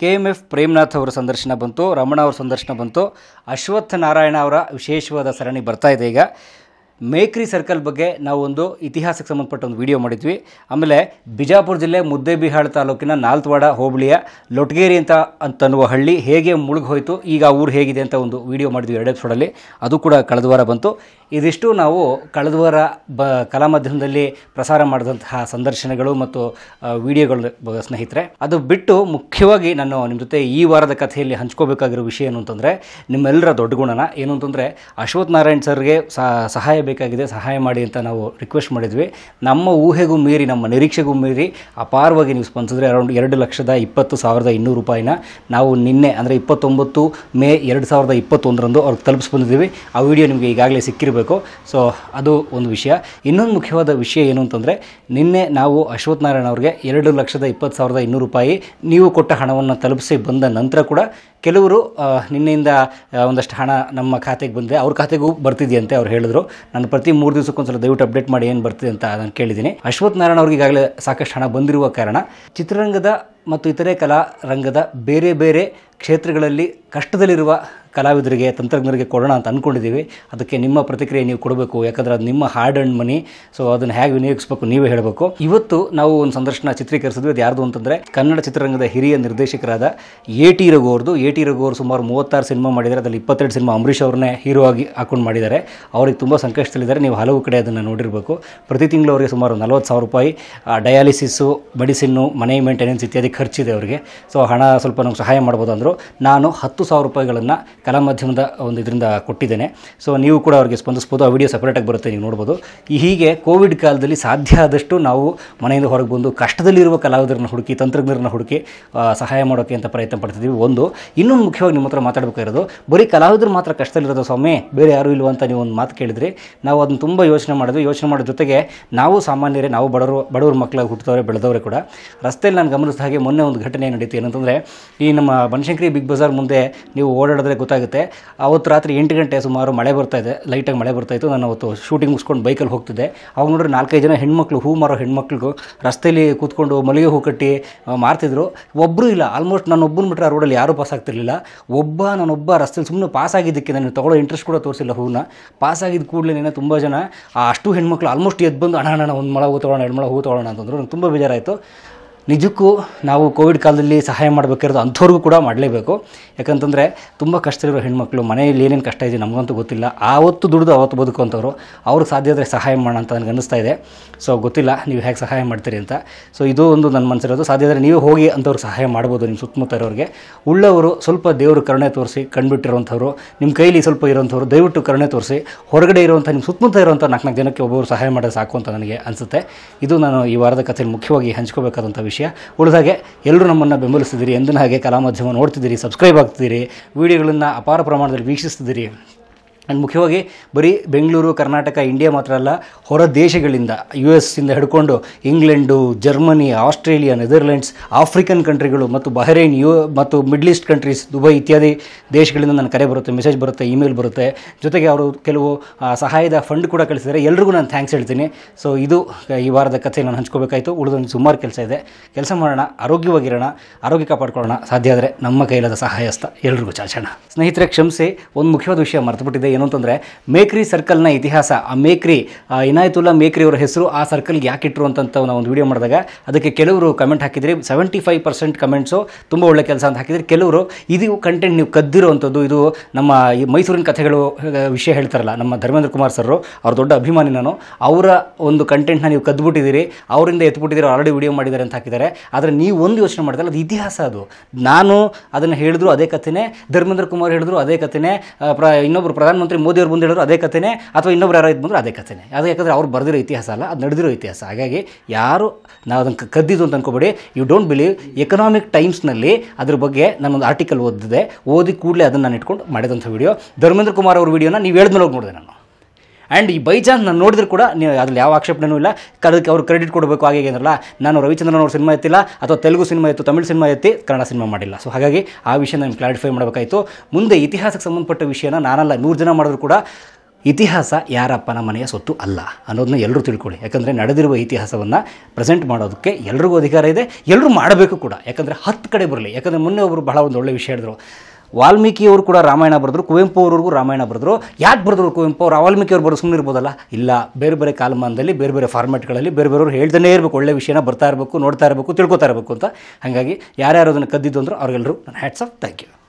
K M F Premnath ಅವರ ಸಂದರ್ಶನ ಬಂತು ರಮಣ ಅವರ ಸಂದರ್ಶನ ಬಂತು ಅಶ್ವತ್ಥ ನಾರಾಯಣ ಅವರ ವಿಶೇಷವಾದ ಸರಣಿ ಬರ್ತಾ ಇದೆ ಈಗ ಮೇಕ್ರಿ ಸರ್ಕಲ್ ಬಗ್ಗೆ ನಾವು ಒಂದು ಇತಿಹಾಸಕ್ಕೆ ಸಂಬಂಧಪಟ್ಟ ಒಂದು ವಿಡಿಯೋ ಮಾಡಿದ್ವಿ ಆಮೇಲೆ ಬಿಜಾಪುರ ಜಿಲ್ಲೆ ಮುದ್ದೇಬಿಹಾಳ್ ತಾಲೂಕಿನ ನಾಲ್ತವಾಡ ಹೋಬಳಿಯ ಲೊಟ್ಗೇರಿ ಅಂತ ಅಂತನ್ನುವ ಹಳ್ಳಿ ಹೇಗೆ ಮುಳುಗೋಯಿತು ಈಗ ಆ ಊರು ಹೇಗಿದೆ ಅಂತ ಒಂದು ವಿಡಿಯೋ ಮಾಡಿದ್ವಿ ಎರಡು ಎಪಿಸೋಡಲ್ಲಿ ಅದು ಕೂಡ ಕಳೆದ ವಾರ ಬಂತು ಇದಿಷ್ಟು ನಾವು ಕಳೆದ ವಾರ ಬ ಕಲಾ ಮಾಧ್ಯಮದಲ್ಲಿ ಪ್ರಸಾರ ಮಾಡಿದಂತಹ ಸಂದರ್ಶನಗಳು ಮತ್ತು ವಿಡಿಯೋಗಳು ಸ್ನೇಹಿತರೆ ಅದು ಬಿಟ್ಟು ಮುಖ್ಯವಾಗಿ ನಾನು ನಿಮ್ಮ ಜೊತೆ ಈ ವಾರದ ಕಥೆಯಲ್ಲಿ ಹಂಚ್ಕೋಬೇಕಾಗಿರೋ ವಿಷಯ ಏನು ಅಂತಂದರೆ ನಿಮ್ಮೆಲ್ಲರ ದೊಡ್ಡ ಗುಣನ ಏನು ಅಂತಂದರೆ ಅಶ್ವಥ್ ನಾರಾಯಣ್ ಸರ್ಗೆ ಸಹಾಯ ಬೇಕಾಗಿದೆ ಸಹಾಯ ಮಾಡಿ ಅಂತ ನಾವು ರಿಕ್ವೆಸ್ಟ್ ಮಾಡಿದ್ವಿ ನಮ್ಮ ಊಹೆಗೂ ಮೀರಿ ನಮ್ಮ ನಿರೀಕ್ಷೆಗೂ ಮೀರಿ ಅಪಾರವಾಗಿ ನೀವು ಸ್ಪಂದಿಸಿದ್ರೆ ಅರೌಂಡ್ ಎರಡು ಲಕ್ಷದ ಇಪ್ಪತ್ತು ಸಾವಿರದ ಇನ್ನೂರು ರೂಪಾಯಿನ ನಾವು ನಿನ್ನೆ ಅಂದರೆ ಇಪ್ಪತ್ತೊಂಬತ್ತು ಮೇ ಎರಡು ಸಾವಿರದ ಇಪ್ಪತ್ತೊಂದರಂದು ಅವ್ರಿಗೆ ಬಂದಿದ್ದೀವಿ ಆ ವಿಡಿಯೋ ನಿಮಗೆ ಈಗಾಗಲೇ ಸಿಕ್ಕಿರಬೇಕು ಸೊ ಅದು ಒಂದು ವಿಷಯ ಇನ್ನೊಂದು ಮುಖ್ಯವಾದ ವಿಷಯ ಏನು ಅಂತಂದರೆ ನಿನ್ನೆ ನಾವು ಅಶ್ವಥ್ ನಾರಾಯಣ ಅವ್ರಿಗೆ ಎರಡು ಲಕ್ಷದ ಇಪ್ಪತ್ತು ಸಾವಿರದ ಇನ್ನೂರು ರೂಪಾಯಿ ನೀವು ಕೊಟ್ಟ ಹಣವನ್ನು ತಲುಪಿಸಿ ಬಂದ ನಂತರ ಕೂಡ ಕೆಲವರು ನಿನ್ನೆಯಿಂದ ಒಂದಷ್ಟು ಹಣ ನಮ್ಮ ಖಾತೆಗೆ ಬಂದಿದೆ ಅವ್ರ ಖಾತೆಗೂ ಬರ್ತಿದೆಯಂತೆ ಅವ್ರು ಹೇಳಿದ್ರು ನಾನು ಪ್ರತಿ ಮೂರು ದಿವಸಕ್ಕೊಂದ್ಸಲ ದಯವಿಟ್ಟು ಅಪ್ಡೇಟ್ ಮಾಡಿ ಏನು ಬರ್ತದೆ ಅಂತ ನಾನು ಕೇಳಿದ್ದೀನಿ ಅಶ್ವಥ್ ನಾರಾಯಣ ಅವ್ರಿಗೆ ಈಗಾಗಲೇ ಸಾಕಷ್ಟು ಹಣ ಬಂದಿರುವ ಕಾರಣ ಚಿತ್ರರಂಗದ ಮತ್ತು ಇತರೆ ಕಲಾ ರಂಗದ ಬೇರೆ ಬೇರೆ ಕ್ಷೇತ್ರಗಳಲ್ಲಿ ಕಷ್ಟದಲ್ಲಿರುವ ಕಲಾವಿದರಿಗೆ ತಂತ್ರಜ್ಞರಿಗೆ ಕೊಡೋಣ ಅಂತ ಅಂದ್ಕೊಂಡಿದ್ದೀವಿ ಅದಕ್ಕೆ ನಿಮ್ಮ ಪ್ರತಿಕ್ರಿಯೆ ನೀವು ಕೊಡಬೇಕು ಯಾಕಂದರೆ ಅದು ನಿಮ್ಮ ಹಾರ್ಡ್ ಅಂಡ್ ಮನಿ ಸೊ ಅದನ್ನು ಹೇಗೆ ವಿನಿಯೋಗಿಸಬೇಕು ನೀವೇ ಹೇಳಬೇಕು ಇವತ್ತು ನಾವು ಒಂದು ಸಂದರ್ಶನ ಚಿತ್ರೀಕರಿಸಿದ್ವಿ ಅದು ಯಾರ್ದು ಅಂತಂದರೆ ಕನ್ನಡ ಚಿತ್ರರಂಗದ ಹಿರಿಯ ನಿರ್ದೇಶಕರಾದ ಎ ಟಿ ರಘು ಅವ್ರದ್ದು ಎ ಟಿ ರಘು ಅವರು ಸುಮಾರು ಮೂವತ್ತಾರು ಸಿನಿಮಾ ಮಾಡಿದ್ದಾರೆ ಅದರಲ್ಲಿ ಇಪ್ಪತ್ತೆರಡು ಸಿನಿಮಾ ಅಂಬರೀಷ್ ಅವ್ರನ್ನೇ ಹೀರೋ ಆಗಿ ಹಾಕೊಂಡು ಮಾಡಿದ್ದಾರೆ ಅವ್ರಿಗೆ ತುಂಬ ಸಂಕಷ್ಟದಲ್ಲಿದ್ದಾರೆ ನೀವು ಹಲವು ಕಡೆ ಅದನ್ನು ನೋಡಿರಬೇಕು ಪ್ರತಿ ತಿಂಗಳು ಅವರಿಗೆ ಸುಮಾರು ನಲವತ್ತು ಸಾವಿರ ರೂಪಾಯಿ ಡಯಾಲಿಸಿಸ್ಸು ಮೆಡಿಸಿನ್ನು ಮನೆ ಮೇಂಟೆನೆನ್ಸ್ ಇತ್ಯಾದಿ ಖರ್ಚಿದೆ ಅವರಿಗೆ ಸೊ ಹಣ ಸ್ವಲ್ಪ ನಮ್ಗೆ ಸಹಾಯ ಮಾಡ್ಬೋದು ಅಂದರು ನಾನು ಹತ್ತು ಸಾವಿರ ರೂಪಾಯಿಗಳನ್ನು ಕಲಾ ಮಾಧ್ಯಮದ ಒಂದು ಇದರಿಂದ ಕೊಟ್ಟಿದ್ದೇನೆ ಸೊ ನೀವು ಕೂಡ ಅವರಿಗೆ ಸ್ಪಂದಿಸ್ಬೋದು ಆ ವಿಡಿಯೋ ಸಪ್ರೇಟಾಗಿ ಬರುತ್ತೆ ನೀವು ನೋಡ್ಬೋದು ಹೀಗೆ ಕೋವಿಡ್ ಕಾಲದಲ್ಲಿ ಸಾಧ್ಯ ಆದಷ್ಟು ನಾವು ಮನೆಯಿಂದ ಹೊರಗೆ ಬಂದು ಕಷ್ಟದಲ್ಲಿರುವ ಕಲಾವಿದರನ್ನ ಹುಡುಕಿ ತಂತ್ರಜ್ಞರನ್ನ ಹುಡುಕಿ ಸಹಾಯ ಮಾಡೋಕ್ಕೆ ಅಂತ ಪ್ರಯತ್ನ ಪಡ್ತಿದ್ದೀವಿ ಒಂದು ಇನ್ನೊಂದು ಮುಖ್ಯವಾಗಿ ನಿಮ್ಮ ಹತ್ರ ಮಾತಾಡ್ಬೇಕಾಗಿರೋದು ಬರೀ ಕಲಾವಿದರು ಮಾತ್ರ ಕಷ್ಟದಲ್ಲಿರೋದು ಸ್ವಾಮಿ ಬೇರೆ ಯಾರೂ ಇಲ್ಲವೋ ಅಂತ ನೀವು ಒಂದು ಮಾತು ಕೇಳಿದ್ರಿ ನಾವು ಅದನ್ನು ತುಂಬ ಯೋಚನೆ ಮಾಡಿದ್ವಿ ಯೋಚನೆ ಮಾಡೋ ಜೊತೆಗೆ ನಾವು ಸಾಮಾನ್ಯರೇ ನಾವು ಬಡವರು ಬಡವರು ಮಕ್ಕಳಾಗಿ ಹುಟ್ಟಿದವರೇ ಬೆಳೆದವರೇ ಕೂಡ ರಸ್ತೆಯಲ್ಲಿ ನಾನು ಗಮನಿಸಿದ ಹಾಗೆ ಮೊನ್ನೆ ಒಂದು ಘಟನೆ ನಡೀತು ಏನಂತಂದರೆ ಈ ನಮ್ಮ ಬನಶಂಕರಿ ಬಿಗ್ ಬಜಾರ್ ಮುಂದೆ ನೀವು ಓಡಾಡಿದ್ರೆ ಗೊತ್ತಾಗುತ್ತೆ ಅವತ್ತು ರಾತ್ರಿ ಎಂಟು ಗಂಟೆ ಸುಮಾರು ಮಳೆ ಬರ್ತಾ ಇದೆ ಲೈಟಾಗಿ ಮಳೆ ಬರ್ತಾ ಇತ್ತು ನಾನು ಅವತ್ತು ಶೂಟಿಂಗ್ ಮುಗಿಸ್ಕೊಂಡು ಬೈಕಲ್ಲಿ ಹೋಗ್ತಿದ್ದೆ ಅವಾಗ ನೋಡಿದ್ರೆ ನಾಲ್ಕೈದು ಜನ ಹೆಣ್ಮಕ್ಳು ಹೂ ಮಾರೋ ಹೆಣ್ಮಕ್ಳಿಗೂ ರಸ್ತೆಯಲ್ಲಿ ಕೂತ್ಕೊಂಡು ಮಲ್ಲಿಗೆ ಹೂ ಕಟ್ಟಿ ಮಾರ್ತಿದ್ರು ಒಬ್ಬರು ಇಲ್ಲ ಆಲ್ಮೋಸ್ಟ್ ನಾನು ಒಬ್ಬನ ಬಿಟ್ಟರೆ ಆ ರೋಡಲ್ಲಿ ಯಾರೂ ಪಾಸ್ ಆಗ್ತಿರಲಿಲ್ಲ ಒಬ್ಬ ನಾನೊಬ್ಬ ರಸ್ತೆಯಲ್ಲಿ ಸುಮ್ಮನೆ ಪಾಸ್ ಆಗಿದ್ದಕ್ಕೆ ನಾನು ತೊಗೊಳ್ಳೋ ಇಂಟ್ರೆಸ್ಟ್ ಕೂಡ ತೋರಿಸಿಲ್ಲ ಹೂವನ್ನ ಪಾಸ್ ಆಗಿದ್ದ ಕೂಡಲೇ ತುಂಬ ಜನ ಅಷ್ಟು ಹೆಣ್ಮಕ್ಳು ಆಲ್ಮೋಸ್ಟ್ ಎದ್ದು ಬಂದು ಹಣ ಅಣ್ಣ ಒಂದು ಮಳ ಹೂ ತೊಗೊಳ್ಳೋಣ ಎರಡು ಮಳ ಹೂ ತೊಗೊಳ್ಳೋಣ ಅಂತಂದ್ರೆ ನಂಗೆ ತುಂಬ ಬೇಜಾರಾಯಿತು ನಿಜಕ್ಕೂ ನಾವು ಕೋವಿಡ್ ಕಾಲದಲ್ಲಿ ಸಹಾಯ ಮಾಡಬೇಕಿರೋದು ಅಂಥವ್ರಿಗೂ ಕೂಡ ಮಾಡಲೇಬೇಕು ಯಾಕಂತಂದರೆ ತುಂಬ ಕಷ್ಟ ಇರೋ ಹೆಣ್ಮಕ್ಳು ಮನೆಯಲ್ಲಿ ಏನೇನು ಕಷ್ಟ ಇದೆ ನಮಗಂತೂ ಗೊತ್ತಿಲ್ಲ ಆವತ್ತು ದುಡಿದು ಆವತ್ತು ಬದುಕುವಂಥವ್ರು ಅವ್ರಿಗೆ ಸಾಧ್ಯ ಆದರೆ ಸಹಾಯ ಮಾಡೋಣ ಅಂತ ನನಗೆ ಅನ್ನಿಸ್ತಾ ಇದೆ ಸೊ ಗೊತ್ತಿಲ್ಲ ನೀವು ಹೇಗೆ ಸಹಾಯ ಮಾಡ್ತೀರಿ ಅಂತ ಸೊ ಇದು ಒಂದು ನನ್ನ ಮನಸ್ಸಿರೋದು ಸಾಧ್ಯ ಆದರೆ ನೀವೇ ಹೋಗಿ ಅಂಥವ್ರಿಗೆ ಸಹಾಯ ಮಾಡ್ಬೋದು ನಿಮ್ಮ ಸುತ್ತಮುತ್ತ ಇರೋರಿಗೆ ಉಳ್ಳವರು ಸ್ವಲ್ಪ ದೇವರು ಕರುಣೆ ತೋರಿಸಿ ಕಂಡುಬಿಟ್ಟಿರುವಂಥವ್ರು ನಿಮ್ಮ ಕೈಲಿ ಸ್ವಲ್ಪ ಇರೋಂಥವ್ರು ದಯವಿಟ್ಟು ಕರುಣೆ ತೋರಿಸಿ ಹೊರಗಡೆ ಇರುವಂಥ ನಿಮ್ಮ ಸುತ್ತಮುತ್ತ ಇರುವಂಥ ನಾಲ್ಕು ನಾಲ್ಕು ಜನಕ್ಕೆ ಒಬ್ಬೊಬ್ರು ಸಹಾಯ ಮಾಡೋದು ಸಾಕು ಅಂತ ನನಗೆ ಅನಿಸುತ್ತೆ ಇದು ನಾನು ಈ ವಾರದ ಕಥೆಯಲ್ಲಿ ಮುಖ್ಯವಾಗಿ ಹಂಚ್ಕೋಬೇಕಾದಂಥ ವಿಷಯ ಉಳಿದಾಗೆ ಎಲ್ಲರೂ ನಮ್ಮನ್ನು ಬೆಂಬಲಿಸಿದಿರಿ ಎಂದಿನ ಹಾಗೆ ಕಲಾ ಮಾಧ್ಯಮ ನೋಡ್ತಿದ್ದೀರಿ ಸಬ್ಸ್ಕ್ರೈಬ್ ಆಗಿ ಹೋಗ್ತಿದ್ದೀರಿ ವಿಡಿಯೋಗಳನ್ನು ಅಪಾರ ಪ್ರಮಾಣದಲ್ಲಿ ವೀಕ್ಷಿಸ್ತಿದ್ದೀರಿ ಆ್ಯಂಡ್ ಮುಖ್ಯವಾಗಿ ಬರೀ ಬೆಂಗಳೂರು ಕರ್ನಾಟಕ ಇಂಡಿಯಾ ಮಾತ್ರ ಅಲ್ಲ ಹೊರ ದೇಶಗಳಿಂದ ಯು ಎಸ್ಸಿಂದ ಹಿಡ್ಕೊಂಡು England Germany Australia Netherlands African ಕಂಟ್ರಿಗಳು ಮತ್ತು ಬಹರೇನ್ ಯು ಮತ್ತು ಮಿಡ್ಲ್ ಈಸ್ಟ್ ಕಂಟ್ರೀಸ್ ದುಬೈ ಇತ್ಯಾದಿ ದೇಶಗಳಿಂದ ನನ್ನ ಕರೆ ಬರುತ್ತೆ ಮೆಸೇಜ್ ಬರುತ್ತೆ ಇಮೇಲ್ ಬರುತ್ತೆ ಜೊತೆಗೆ ಅವರು ಕೆಲವು ಸಹಾಯದ ಫಂಡ್ ಕೂಡ ಕಳಿಸಿದರೆ ಎಲ್ರಿಗೂ ನಾನು ಥ್ಯಾಂಕ್ಸ್ ಹೇಳ್ತೀನಿ ಸೊ ಇದು ಈ ವಾರದ ಕಥೆ ನಾನು ಹಂಚ್ಕೋಬೇಕಾಯಿತು ಉಳಿದೊಂದು ಸುಮಾರು ಕೆಲಸ ಇದೆ ಕೆಲಸ ಮಾಡೋಣ ಆರೋಗ್ಯವಾಗಿರೋಣ ಆರೋಗ್ಯ ಕಾಪಾಡ್ಕೊಳ್ಳೋಣ ಸಾಧ್ಯ ಆದರೆ ನಮ್ಮ ಕೈಲಾದ ಸಹಾಯಸ್ತ ಎಲ್ರಿಗೂ ಚಾಚೋಣ ಸ್ನೇಹಿತರೆ ಕ್ಷಮಿಸಿ ಒಂದು ಮುಖ್ಯವಾದ ವಿಷಯ ಮರೆತುಬಿಟ್ಟಿದೆ ಏನು ಅಂತಂದರೆ ಮೇಕ್ರಿ ಸರ್ಕಲ್ನ ಇತಿಹಾಸ ಆ ಮೇಕ್ರಿ ಇನಾಯತುಲ್ಲಾ ಮೇಕ್ರಿ ಅವರ ಹೆಸರು ಆ ಸರ್ಕಲ್ಗೆ ಯಾಕೆ ಇಟ್ಟರು ಅಂತ ನಾವು ಒಂದು ವಿಡಿಯೋ ಮಾಡಿದಾಗ ಅದಕ್ಕೆ ಕೆಲವರು ಕಮೆಂಟ್ ಹಾಕಿದ್ರಿ ಸೆವೆಂಟಿ ಫೈವ್ ಪರ್ಸೆಂಟ್ ಕಮೆಂಟ್ಸು ತುಂಬ ಒಳ್ಳೆ ಕೆಲಸ ಅಂತ ಹಾಕಿದರೆ ಕೆಲವರು ಇದು ಕಂಟೆಂಟ್ ನೀವು ಕದ್ದಿರೋವಂಥದ್ದು ಇದು ನಮ್ಮ ಈ ಮೈಸೂರಿನ ಕಥೆಗಳು ವಿಷಯ ಹೇಳ್ತಾರಲ್ಲ ನಮ್ಮ ಧರ್ಮೇಂದ್ರ ಕುಮಾರ್ ಸರ್ ಅವ್ರ ದೊಡ್ಡ ಅಭಿಮಾನಿ ನಾನು ಅವರ ಒಂದು ಕಂಟೆಂಟ್ನ ನೀವು ಕದ್ದುಬಿಟ್ಟಿದ್ದೀರಿ ಅವರಿಂದ ಎತ್ಬಿಟ್ಟಿದ್ದೀರಿ ಆಲ್ರೆಡಿ ವಿಡಿಯೋ ಮಾಡಿದ್ದಾರೆ ಅಂತ ಹಾಕಿದ್ದಾರೆ ಆದರೆ ನೀವು ಒಂದು ಯೋಚನೆ ಮಾಡಿದಾಗ ಅದು ಇತಿಹಾಸ ಅದು ನಾನು ಅದನ್ನು ಹೇಳಿದ್ರು ಅದೇ ಕಥೆನೇ ಧರ್ಮೇಂದ್ರ ಕುಮಾರ್ ಹೇಳಿದ್ರು ಅದೇ ಕಥೆನೇ ಪ್ರ ಇನ್ನೊಬ್ಬರು ಪ್ರಧಾನಮಂತ್ರಿ ಪ್ರಧಾನಮಂತ್ರಿ ಅವರು ಮುಂದೆ ಹೇಳಿದ್ರು ಅದೇ ಕಥೆನೇ ಅಥವಾ ಇನ್ನೊಬ್ರು ಯಾರು ಇದು ಬಂದರು ಅದೇ ಕಥೆನೇ ಅದು ಯಾಕಂದರೆ ಅವ್ರು ಬರೆದಿರೋ ಇತಿಹಾಸ ಅಲ್ಲ ಅದು ನಡೆದಿರೋ ಇತಿಹಾಸ ಹಾಗಾಗಿ ಯಾರು ನಾವು ಅದನ್ನು ಕದ್ದಿದ್ದು ಅಂತ ಅನ್ಕೋಬೇಡಿ ಯು ಡೋಂಟ್ ಬಿಲೀವ್ ಎಕನಾಮಿಕ್ ಟೈಮ್ಸ್ನಲ್ಲಿ ಅದ್ರ ಬಗ್ಗೆ ನಾನೊಂದು ಆರ್ಟಿಕಲ್ ಓದಿದೆ ಓದಿ ಕೂಡಲೇ ಅದನ್ನು ನಾನು ಇಟ್ಕೊಂಡು ಮಾಡಿದಂಥ ವಿಡಿಯೋ ಧರ್ಮೇಂದ್ರ ಕುಮಾರ್ ಅವ್ರ ವೀಡಿಯೋನ ನೀವು ಹೇಳಿದ್ಮೇಲೆ ಹೋಗಿ ನೋಡಿದೆ ನಾನು ಆ್ಯಂಡ್ ಈ ಬೈ ಚಾನ್ಸ್ ನಾನು ನೋಡಿದ್ರು ಕೂಡ ನೀವು ಅದ್ರಲ್ಲಿ ಯಾವ ಆಕ್ಷೇಪಣೆಯೂ ಇಲ್ಲ ಕರೆದಕ್ಕೆ ಅವ್ರು ಕ್ರೆಡಿಟ್ ಕೊಡಬೇಕು ಹಾಗೆ ಏನಲ್ಲ ನಾನು ರವಿಚಂದ್ರನ್ ಅವ್ರ ಸಿನಿಮಾ ಇತ್ತಿಲ್ಲ ಅಥವಾ ತೆಲುಗು ಸಿನಿಮಾ ಇತ್ತು ತಮಿಳು ಸಿನಿಮಾ ಎತ್ತಿ ಕನ್ನಡ ಸಿನಿಮಾ ಮಾಡಿಲ್ಲ ಸೊ ಹಾಗಾಗಿ ಆ ವಿಷಯ ನಾನು ಕ್ಲಾರಿಫೈ ಮಾಡಬೇಕಾಯಿತು ಮುಂದೆ ಇತಿಹಾಸಕ್ಕೆ ಸಂಬಂಧಪಟ್ಟ ವಿಷಯನ ನಾನಲ್ಲ ನೂರು ಜನ ಮಾಡಿದ್ರು ಕೂಡ ಇತಿಹಾಸ ಯಾರಪ್ಪನ ಮನೆಯ ಸೊತ್ತು ಅಲ್ಲ ಅನ್ನೋದನ್ನ ಎಲ್ಲರೂ ತಿಳ್ಕೊಳ್ಳಿ ಯಾಕಂದರೆ ನಡೆದಿರುವ ಇತಿಹಾಸವನ್ನು ಪ್ರೆಸೆಂಟ್ ಮಾಡೋದಕ್ಕೆ ಎಲ್ರಿಗೂ ಅಧಿಕಾರ ಇದೆ ಎಲ್ಲರೂ ಮಾಡಬೇಕು ಕೂಡ ಯಾಕಂದರೆ ಹತ್ತು ಕಡೆ ಬರಲಿ ಯಾಕಂದರೆ ಮೊನ್ನೆ ಒಬ್ಬರು ಬಹಳ ಒಂದು ಒಳ್ಳೆಯ ವಿಷಯ ಹೇಳಿದ್ರು ವಾಲ್ಮೀಕಿಯವರು ಕೂಡ ರಾಮಾಯಣ ಬರೆದ್ರು ಕುವೆಂಪು ಅವ್ರಿಗೂ ರಾಮಾಯಣ ಬರೆದ್ರು ಯಾಕೆ ಬರೆದ್ರು ಕುವೆಂಪು ಅವರು ವಾಲ್ಮೀಕಿ ಅವರು ಸುಮ್ಮನೆ ಇರ್ಬೋದಲ್ಲ ಇಲ್ಲ ಬೇರೆ ಬೇರೆ ಕಾಲಮಾನದಲ್ಲಿ ಬೇರೆ ಬೇರೆ ಫಾರ್ಮೆಟ್ಗಳಲ್ಲಿ ಬೇರೆ ಅವರು ಹೇಳ್ದೇ ಇರಬೇಕು ಒಳ್ಳೆ ವಿಷಯನ ಬರ್ತಾ ಇರಬೇಕು ನೋಡ್ತಾ ಇರಬೇಕು ತಿಳ್ಕೊತಾ ಇರಬೇಕು ಅಂತ ಹಾಗಾಗಿ ಯಾರ್ಯಾರು ಅದನ್ನು ಕದ್ದಿದ್ದು ಅಂದ್ರು ಅವ್ರಿಗೆಲ್ಲರೂ ನನ್ನ ಹ್ಯಾಟ್ಸ್ ಆಫ್ ಥ್ಯಾಂಕ್ ಯು